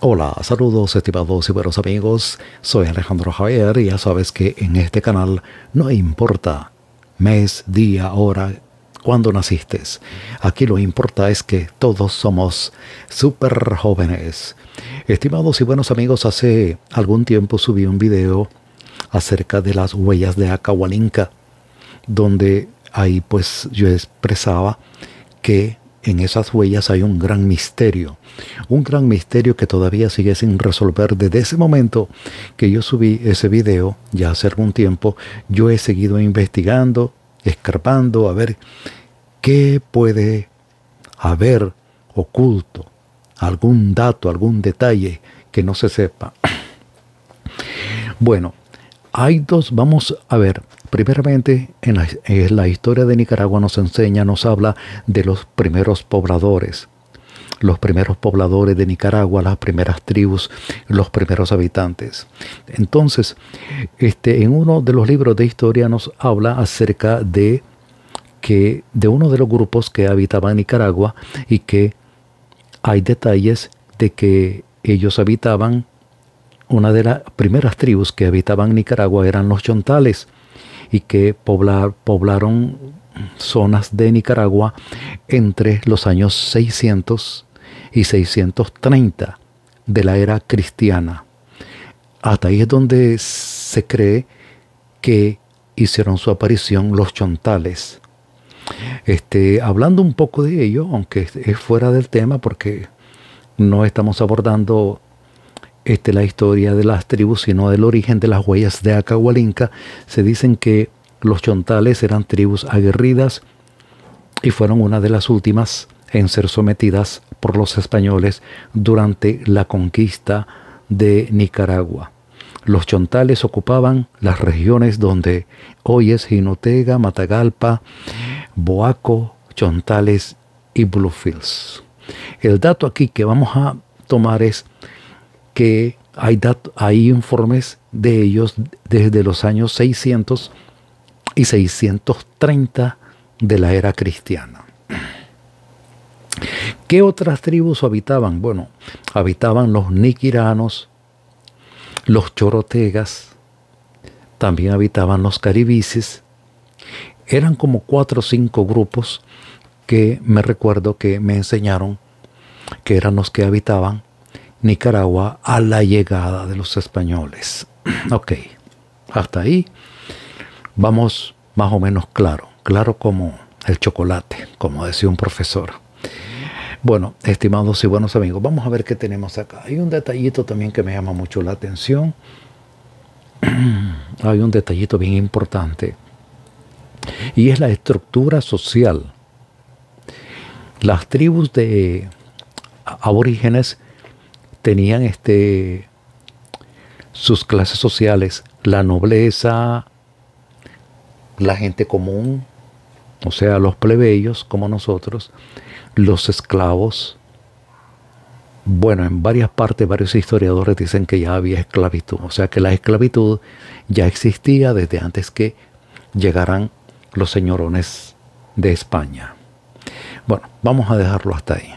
Hola, saludos estimados y buenos amigos, soy Alejandro Javier y ya sabes que en este canal no importa mes, día, hora, cuándo naciste. Aquí lo importa es que todos somos súper jóvenes. Estimados y buenos amigos, hace algún tiempo subí un video acerca de las huellas de Acahualinca, donde ahí pues yo expresaba que en esas huellas hay un gran misterio, un gran misterio que todavía sigue sin resolver. Desde ese momento que yo subí ese video, ya hace algún tiempo, yo he seguido investigando, escarpando a ver qué puede haber oculto, algún dato, algún detalle que no se sepa. Bueno, hay dos, vamos a ver, Primeramente, en la, historia de Nicaragua nos enseña, nos habla de los primeros pobladores, los primeros pobladores de Nicaragua, las primeras tribus, los primeros habitantes. Entonces, este, en uno de los libros de historia nos habla acerca de que de uno de los grupos que habitaban Nicaragua y que hay detalles de que ellos habitaban una de las primeras tribus que habitaban Nicaragua eran los chontales y que poblaron zonas de Nicaragua entre los años 600 y 630 de la era cristiana. Hasta ahí es donde se cree que hicieron su aparición los chontales. Este, hablando un poco de ello, aunque es fuera del tema porque no estamos abordando es este, la historia de las tribus, sino del origen de las huellas de Acahualinca. Se dicen que los chontales eran tribus aguerridas y fueron una de las últimas en ser sometidas por los españoles durante la conquista de Nicaragua. Los chontales ocupaban las regiones donde hoy es Jinotega, Matagalpa, Boaco, Chontales y Bluefields. El dato aquí que vamos a tomar es que hay, hay informes de ellos desde los años 600 y 630 de la era cristiana. ¿Qué otras tribus habitaban? Bueno, habitaban los niquiranos, los chorotegas, también habitaban los caribices. Eran como cuatro o cinco grupos que me recuerdo que me enseñaron que eran los que habitaban Nicaragua a la llegada de los españoles. ok, hasta ahí vamos más o menos claro, claro como el chocolate, como decía un profesor. Bueno, estimados y buenos amigos, vamos a ver qué tenemos acá. Hay un detallito también que me llama mucho la atención. Hay un detallito bien importante. Y es la estructura social. Las tribus de aborígenes tenían este, sus clases sociales, la nobleza, la gente común, o sea, los plebeyos como nosotros, los esclavos. Bueno, en varias partes varios historiadores dicen que ya había esclavitud, o sea que la esclavitud ya existía desde antes que llegaran los señorones de España. Bueno, vamos a dejarlo hasta ahí.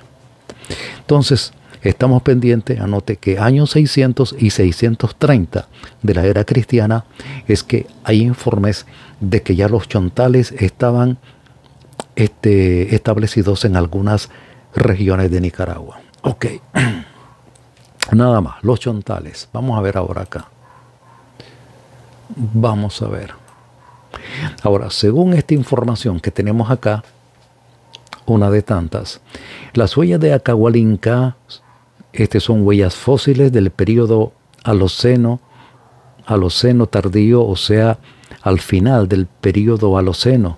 Entonces, Estamos pendientes, anote que años 600 y 630 de la era cristiana es que hay informes de que ya los chontales estaban este, establecidos en algunas regiones de Nicaragua. Ok, nada más, los chontales. Vamos a ver ahora acá. Vamos a ver. Ahora, según esta información que tenemos acá, una de tantas, las huellas de Acahualinca estas son huellas fósiles del periodo Aloceno, Aloceno tardío, o sea, al final del periodo Aloceno,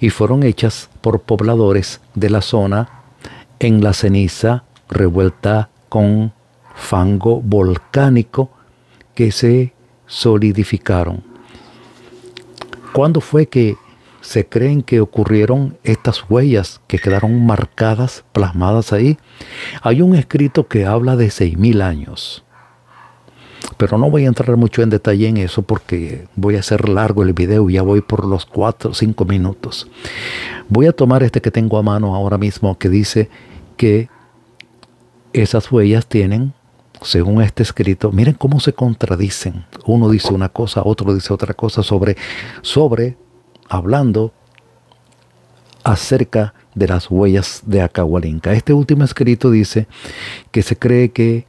y fueron hechas por pobladores de la zona en la ceniza revuelta con fango volcánico que se solidificaron. ¿Cuándo fue que se creen que ocurrieron estas huellas que quedaron marcadas, plasmadas ahí. Hay un escrito que habla de 6.000 años. Pero no voy a entrar mucho en detalle en eso porque voy a hacer largo el video, ya voy por los 4 o 5 minutos. Voy a tomar este que tengo a mano ahora mismo que dice que esas huellas tienen, según este escrito, miren cómo se contradicen. Uno dice una cosa, otro dice otra cosa sobre, sobre hablando acerca de las huellas de Acahualinca. Este último escrito dice que se cree que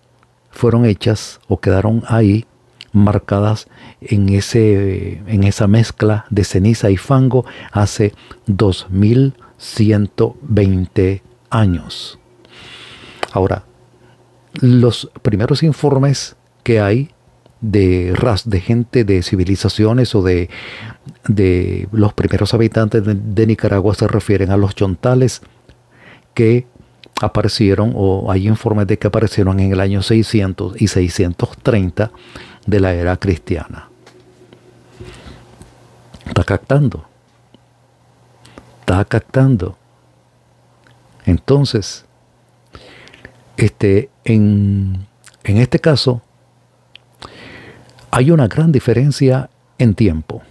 fueron hechas o quedaron ahí marcadas en, ese, en esa mezcla de ceniza y fango hace 2120 años. Ahora, los primeros informes que hay de, ras, de gente de civilizaciones o de, de los primeros habitantes de, Nicaragua se refieren a los chontales que aparecieron, o hay informes de que aparecieron en el año 600 y 630 de la era cristiana. Está captando. Está captando. Entonces, este, en, en este caso, hay una gran diferencia en tiempo.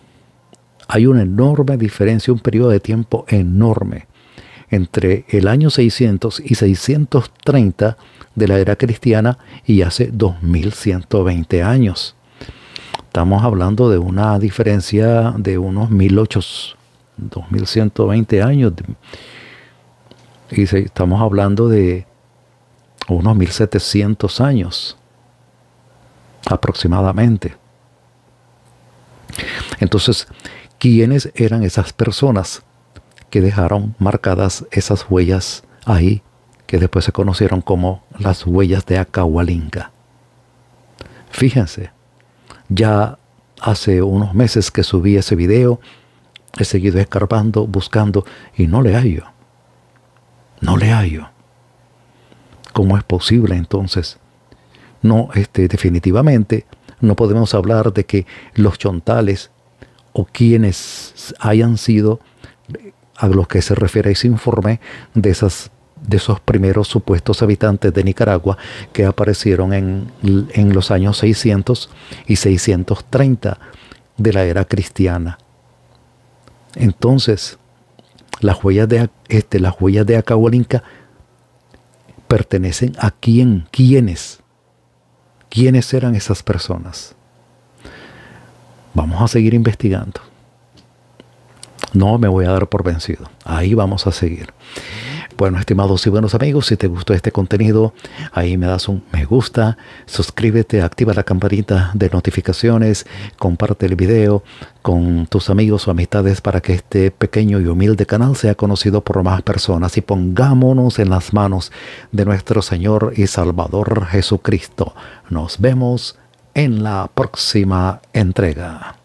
Hay una enorme diferencia, un periodo de tiempo enorme entre el año 600 y 630 de la era cristiana y hace 2120 años. Estamos hablando de una diferencia de unos 1800, 2120 años. Y estamos hablando de unos 1700 años aproximadamente. Entonces, ¿quiénes eran esas personas que dejaron marcadas esas huellas ahí, que después se conocieron como las huellas de Acahualinga? Fíjense, ya hace unos meses que subí ese video, he seguido escarbando, buscando y no le hallo. No le hallo. ¿Cómo es posible entonces no, este, definitivamente no podemos hablar de que los chontales o quienes hayan sido a los que se refiere ese informe de esas de esos primeros supuestos habitantes de Nicaragua que aparecieron en, los años 600 y 630 de la era cristiana. Entonces, las huellas de, este, las huellas de Acahualinca pertenecen a quién, quiénes quiénes eran esas personas. Vamos a seguir investigando. No me voy a dar por vencido. Ahí vamos a seguir. Bueno, estimados y buenos amigos, si te gustó este contenido, ahí me das un me gusta, suscríbete, activa la campanita de notificaciones, comparte el video con tus amigos o amistades para que este pequeño y humilde canal sea conocido por más personas y pongámonos en las manos de nuestro Señor y Salvador Jesucristo. Nos vemos en la próxima entrega.